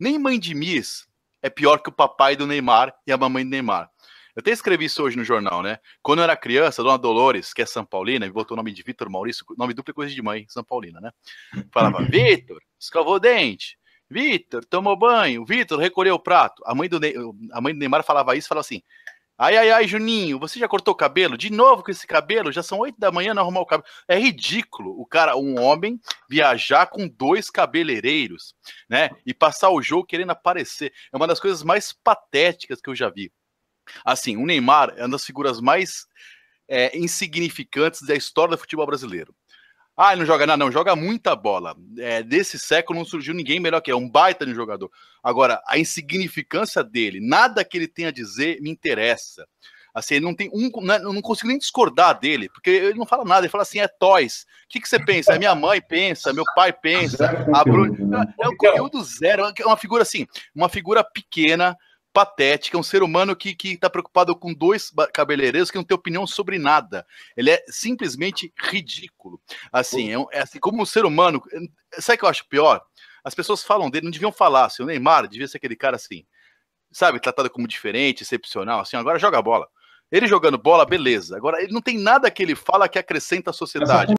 Nem mãe de Miss é pior que o papai do Neymar e a mamãe do Neymar. Eu até escrevi isso hoje no jornal, né? Quando eu era criança, a dona Dolores, que é São Paulina, me botou o nome de Vitor Maurício, nome duplo é coisa de mãe, São Paulina, né? Falava, Vitor, escovou o dente. Vitor, tomou banho. Vitor, recolheu o prato. A mãe, do a mãe do Neymar falava isso, falava assim, Ai, ai, ai, Juninho, você já cortou o cabelo? De novo com esse cabelo? Já são oito da manhã não arrumar o cabelo. É ridículo o cara, um homem, viajar com dois cabeleireiros, né? E passar o jogo querendo aparecer. É uma das coisas mais patéticas que eu já vi. Assim, o Neymar é uma das figuras mais é, insignificantes da história do futebol brasileiro. Ah, não joga nada, não, joga muita bola. É, desse século não surgiu ninguém melhor que ele, é um baita de um jogador. Agora, a insignificância dele, nada que ele tenha a dizer me interessa. Assim, não tem um, não, né, não consigo nem discordar dele, porque ele não fala nada, ele fala assim, é toys. O que, que você pensa? É minha mãe pensa, meu pai pensa, a né? é, é um conteúdo zero, é uma figura assim, uma figura pequena, patética, é um ser humano que está preocupado com dois cabeleireiros que não tem opinião sobre nada. Ele é simplesmente ridículo. Assim, é, é assim como um ser humano. Sabe o que eu acho pior? As pessoas falam dele, não deviam falar. Assim, o Neymar devia ser aquele cara assim, sabe, tratado como diferente, excepcional. Assim, agora joga bola. Ele jogando bola, beleza. Agora, ele não tem nada que ele fala que acrescenta à sociedade.